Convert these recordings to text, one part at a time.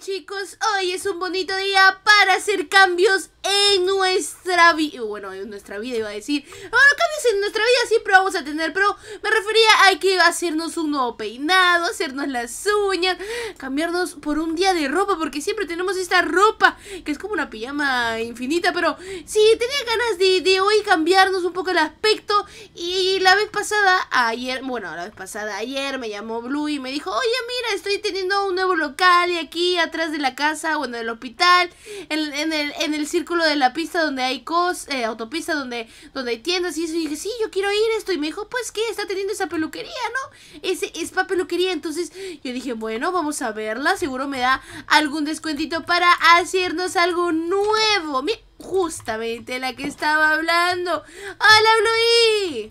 chicos, hoy es un bonito día para hacer cambios en nuestra vida Bueno, en nuestra vida iba a decir Bueno, cambios en nuestra vida siempre vamos a tener Pero me refería a que hacernos un nuevo peinado Hacernos las uñas Cambiarnos por un día de ropa Porque siempre tenemos esta ropa Que es como una pijama infinita Pero sí, tenía ganas de, de hoy cambiarnos un poco el aspecto Y la vez pasada, ayer Bueno, la vez pasada, ayer me llamó Blue y me dijo Oye, mira, estoy teniendo un nuevo local y aquí atrás de la casa o en el hospital, en, el, en el círculo de la pista donde hay cos, eh, autopista donde, donde hay tiendas y eso. Y dije, sí, yo quiero ir esto. Y me dijo, pues, ¿qué? Está teniendo esa peluquería, ¿no? Ese es para peluquería. Entonces yo dije, bueno, vamos a verla. Seguro me da algún descuentito para hacernos algo nuevo. Mira, justamente la que estaba hablando. ¡Hola, Bluey! ¡Eh!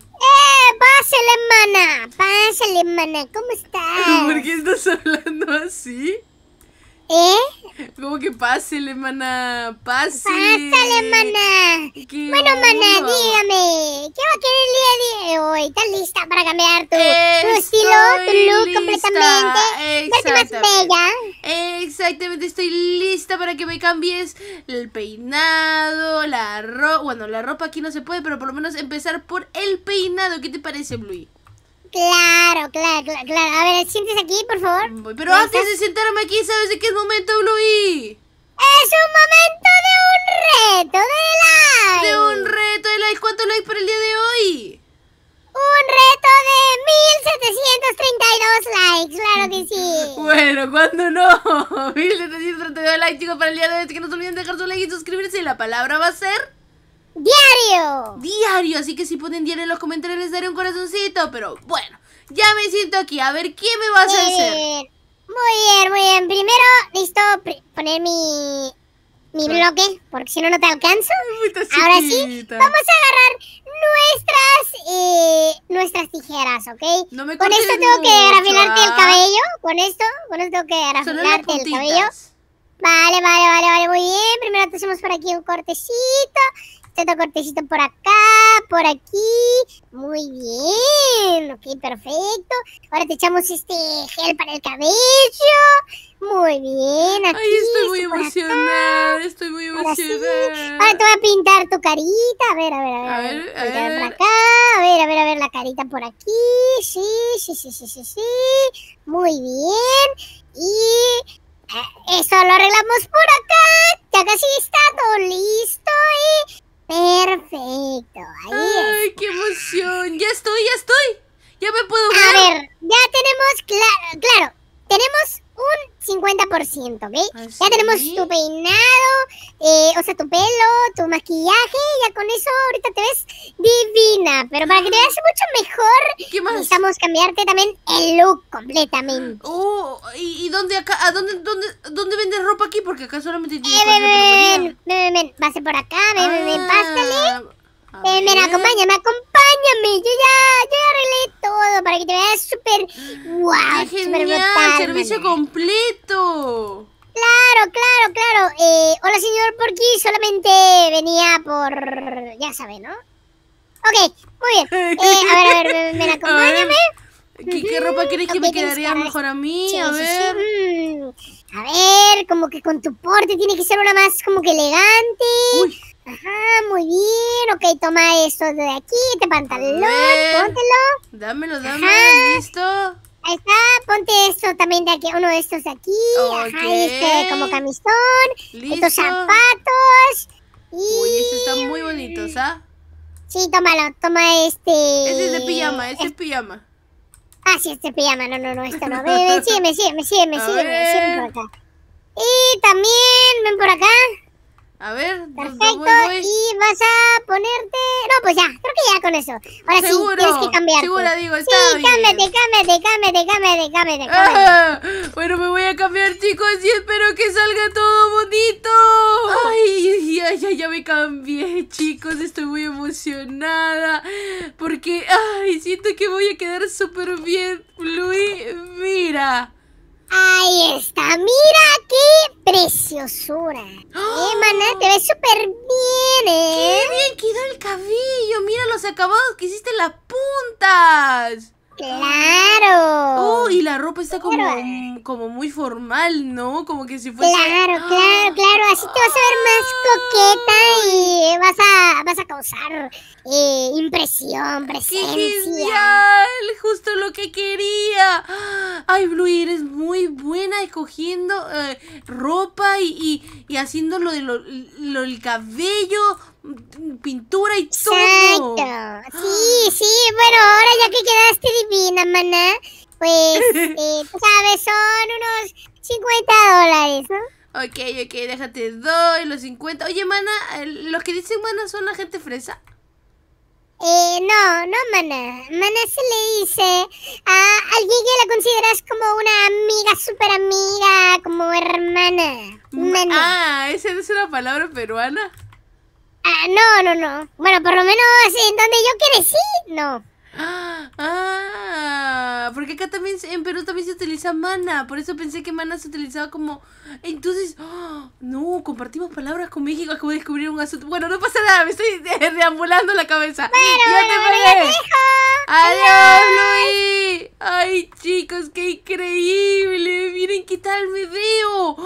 ¡Pásale, mana ¡Pásale, mana ¿Cómo estás? ¿Por qué estás hablando así? ¿Eh? ¿Cómo que pásale, maná? Pase, ¡Pásale, maná! bueno, maná, dígame, ¿qué va a querer el hoy? ¿Estás lista para cambiar tu, estilo, tu look lista. completamente? ¿Verte más bella? Exactamente, estoy lista para que me cambies el peinado, la ropa... Bueno, la ropa aquí no se puede, pero por lo menos empezar por el peinado. ¿Qué te parece, Bluey? Claro, claro, claro, A ver, siéntese aquí, por favor. Pero antes de sentarme aquí, ¿sabes de qué momento, Bluey? ¡Es un momento de un reto de likes ¡De un reto de likes? ¿Cuántos likes para el día de hoy? Un reto de 1732 likes, claro que sí. bueno, ¿cuándo no? 1732 likes, chicos, para el día de hoy. Así que no se olviden de dejar su like y suscribirse. Y la palabra va a ser... Diario. Diario, así que si ponen diario en los comentarios les daré un corazoncito, pero bueno, ya me siento aquí, a ver qué me va a hacer. Muy bien, muy bien. Primero listo poner mi mi bloque, porque si no, no te alcanzo. Ahora sí, vamos a agarrar nuestras eh, nuestras tijeras, ¿ok? No me con esto tengo que grafilarte el ¿ah? cabello, con esto, con esto tengo que grafilarte el cabello. Vale, vale, vale, vale, muy bien. Primero te hacemos por aquí un cortecito tanto este cortecito por acá, por aquí. Muy bien, ok, perfecto. Ahora te echamos este gel para el cabello. Muy bien, aquí. Ay, estoy muy emocionada, estoy muy emocionada. Ahora, te voy a pintar tu carita. A ver, a ver, a ver. A ver, a ver. A ver. acá. A ver, a ver, a ver la carita por aquí. Sí, sí, sí, sí, sí, sí. Muy bien. Y eh, eso lo arreglamos por acá. Ya casi está todo listo. Y ¿eh? Perfecto, ahí ¡Ay, qué emoción! ¡Ya estoy, ya estoy! ¡Ya me puedo ver! A ver, ya tenemos claro, claro, Ah, ya tenemos tu peinado, eh, o sea, tu pelo, tu maquillaje, ya con eso ahorita te ves divina. Pero para que te veas mucho mejor, necesitamos cambiarte también el look completamente. Oh, ¿y, dónde acá? ¿A dónde, dónde, dónde vendes ropa aquí? Porque acá solamente tienes. Eh, ven, ven, ven, va a ser por acá, ven, ven, ah. pásale. Eh, mira, acompáñame, acompáñame. Yo ya, yo ya arreglé todo para que te veas súper wow, súper brutal. servicio completo. Claro, claro, claro. Eh, hola, señor Porky. Solamente venía por... Ya sabe, ¿no? Ok, muy bien. Eh, a ver, a ver, ven, acompáñame. ¿Qué, ¿Qué, ropa crees que me quedaría mejor a mí? a ver. Mm. A ver, como que con tu porte tiene que ser una más como que elegante. Uy. Ajá, muy bien. Ok, toma esto de aquí, este pantalón, póntelo. Dámelo, dámelo, listo. Ahí está, ponte esto también de aquí, uno de estos de aquí, okay. ajá, este como camisón, Listo. estos zapatos. Y... Uy, estos están muy bonitos, ¿ah? Sí, tómalo, toma este... Ese es de pijama, ese es pijama. Ah, sí, este es pijama, no, no, no, esto no. Ven, ven, sígueme, sígueme, sígueme, sígueme, sígueme por acá. Y también, ven por acá. A ver, perfecto. Y vas a ponerte. No, pues ya, creo que ya con eso. Ahora sí, tienes que cambiar. sí, bien. cámbiate, cámbiate, cámbiate, cámbiate, ah, cámbiate. bueno, me voy a cambiar, chicos, y espero que salga todo bonito. Ah. Ay, ya, ya, ya me cambié, chicos. Estoy muy emocionada. Porque, ay, siento que voy a quedar súper bien. Luis, mira. Ahí está, mira qué preciosura. ¡Ah! Eh, maná, te ves súper bien, ¿eh? ¡Qué bien quedó el cabello! Mira los acabados que hiciste en las puntas. Claro. Oh, y la ropa está como, como muy formal, ¿no? Como que si fuese. Claro, ¡Ah! claro, claro. Así te vas a ver más coqueta y vas a, vas a causar eh, impresión, presencia. ¡Qué Justo lo que quería. Ay, Blue, eres muy buena escogiendo eh, ropa y, y, y haciendo lo del cabello pintura y todo. Exacto. Sí, sí, bueno, ahora ya que quedaste divina, maná, pues, eh, sabes, son unos 50 dólares, ¿no? Ok, ok, déjate doy los 50. Oye, mana, ¿los que dicen mana son la gente fresa? Eh, no, no, mana. Mana se le dice a alguien que la consideras como una amiga, super amiga, como hermana. Ah, ¿esa es una palabra peruana? Ah, no, no, no. Bueno, por lo menos en donde yo crecí, no. Ah, porque acá también en Perú también se utiliza mana, por eso pensé que mana se utilizaba como entonces, ¡ah! no, compartimos palabras con México, acabo de descubrir un asunto. Bueno, no pasa nada, me estoy deambulando la cabeza. Bueno, te Adiós, Luis. ¡Ay, chicos, qué increíble! ¡Miren qué tal me veo!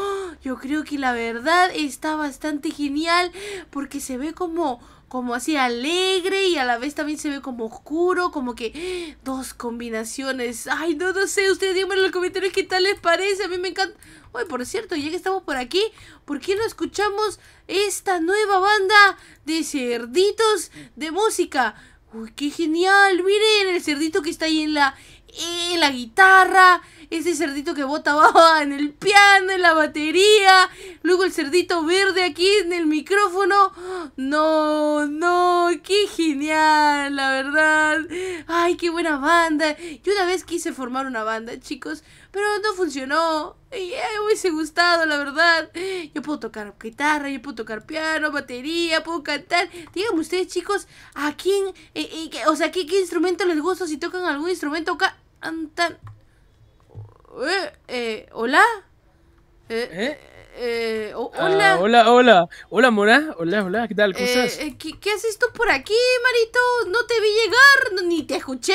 Yo creo que la verdad está bastante genial porque se ve como como así alegre y a la vez también se ve como oscuro, como que dos combinaciones. Ay, no, no sé, ustedes díganme en los comentarios qué tal les parece, a mí me encanta. ¡Uy, por cierto, ya que estamos por aquí, ¿por qué no escuchamos esta nueva banda de cerditos de música? Uy, qué genial, miren el cerdito que está ahí en la, la guitarra, ese cerdito que bota baba en el piano, en la batería, luego el cerdito verde aquí en el micrófono. No, no, qué genial, la verdad. Ay, qué buena banda. Yo una vez quise formar una banda, chicos, pero no funcionó. Y me eh, hubiese gustado, la verdad. Yo puedo tocar guitarra, yo puedo tocar piano, batería, puedo cantar. Díganme ustedes, chicos, ¿a quién, eh, eh, o sea, ¿qué, qué instrumento les gusta? Si tocan algún instrumento, Antan... Eh, eh, ¿Hola? Eh, ¿Eh? eh, eh ah, hola. hola, hola. Hola, Mora. Hola, hola. ¿Qué tal? ¿Cómo eh, estás? ¿qué, ¿Qué haces tú por aquí, Marito? No te vi llegar, ni te escuché.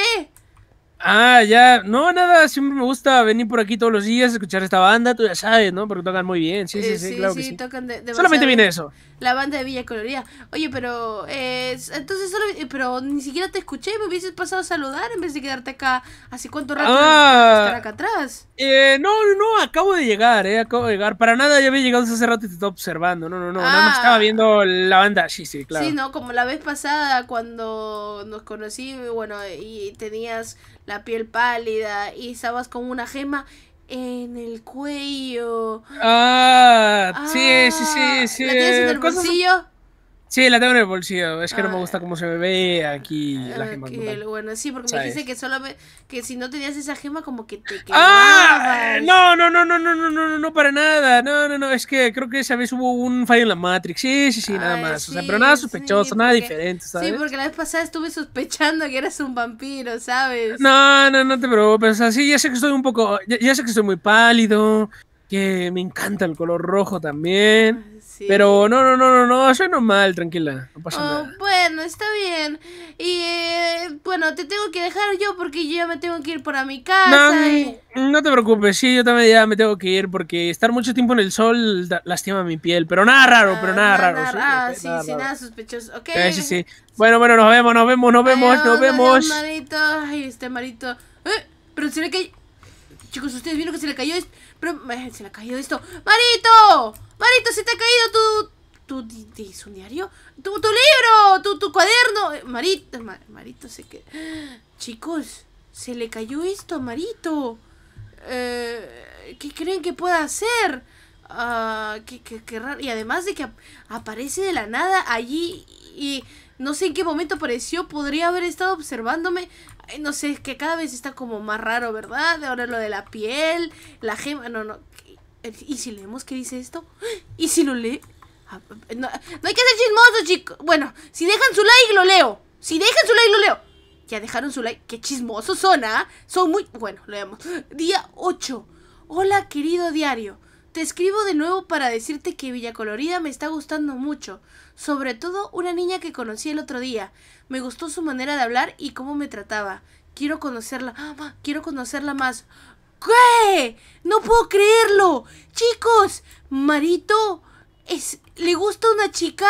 Ah, ya. No, nada, siempre me gusta venir por aquí todos los días, escuchar esta banda, tú ya sabes, ¿no? Porque tocan muy bien. Sí, sí, eh, sí, sí, sí. Tocan de, Solamente viene eso. La banda de Villa Coloría. Oye, pero eh, entonces solo eh, pero ni siquiera te escuché, me hubieses pasado a saludar en vez de quedarte acá. ¿Hace cuánto rato ah, acá atrás? Eh, no, no, acabo de llegar, eh, acabo de llegar. Para nada ya había llegado hace rato y te estaba observando. No, no, no, no, nada estaba ah. viendo la banda. Sí, sí, claro. Sí, no, como la vez pasada cuando nos conocí, bueno, y tenías la la piel pálida y estabas con una gema en el cuello. Ah, sí, sí, sí, ah, sí. tienes en el Sí, la tengo en el bolsillo. Es que no me ah. gusta cómo se me ve aquí la gema. bueno, sí, porque me dijiste que solo que si no tenías esa gema como que te ¡Ah! no, no, no, no, no, no, no, no, para nada. No, no, no, es que creo que esa vez hubo un fallo en la Matrix. Sí, sí, sí, nada más. o sea, pero nada sospechoso, nada diferente, ¿sabes? Sí, porque la vez pasada estuve sospechando que eras un vampiro, ¿sabes? No, no, no te preocupes. O sea, sí, ya sé que estoy un poco, ya, ya sé que estoy muy pálido, que me encanta el color rojo también. Ah, pero no, no, no, no, no, soy normal, tranquila, no pasa oh, Bueno, está bien. Y eh, bueno, te tengo que dejar yo porque yo me tengo que ir para mi casa. No, te preocupes, sí, yo también ya me tengo que ir porque estar mucho tiempo en el sol lastima mi piel. Pero nada ah, raro, pero nada, raro. ah, sí, sí, nada, sospechoso. Okay. sí, sí. Bueno, bueno, nos vemos, nos vemos, nos vemos, nos vemos. Adiós, marito. Ay, este marito. Eh, pero se le cayó. Chicos, ¿ustedes vieron que se le cayó? se le ha caído esto. ¡Marito! ¡Marito, se te ha caído tu... tu un diario? ¡Tu, tu libro! Tu, tu, cuaderno! Eh, Marito... Marito se que Chicos, se le cayó esto a Marito. Eh, ¿Qué creen que pueda hacer? Ah, qué, raro. Y además de que aparece de la nada allí y no sé en qué momento apareció, podría haber estado observándome no sé, es que cada vez está como más raro, ¿verdad? Ahora lo de la piel, la gema, no, no. ¿Y si leemos qué dice esto? ¿Y si lo lee? Ah, no, hay que ser chismoso, chicos. Bueno, si dejan su like, lo leo. Si dejan su like, lo leo. Ya dejaron su like. Qué chismosos son, ¿ah? Son muy... Bueno, leemos. Día 8. Hola, querido diario. Te escribo de nuevo para decirte que Villa Colorida me está gustando mucho, sobre todo una niña que conocí el otro día. Me gustó su manera de hablar y cómo me trataba. Quiero conocerla, ¡Ah! quiero conocerla más. ¿Qué? No puedo creerlo. Chicos, Marito es le gusta una chica.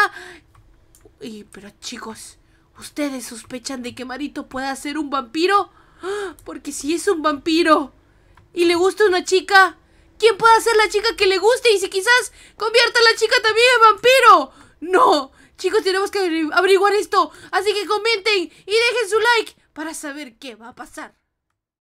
Y pero chicos, ¿ustedes sospechan de que Marito pueda ser un vampiro? Porque si es un vampiro y le gusta una chica, ¿Quién puede ser la chica que le guste y si quizás convierta a la chica también en vampiro? No, chicos, tenemos que averiguar esto. Así que comenten y dejen su like para saber qué va a pasar.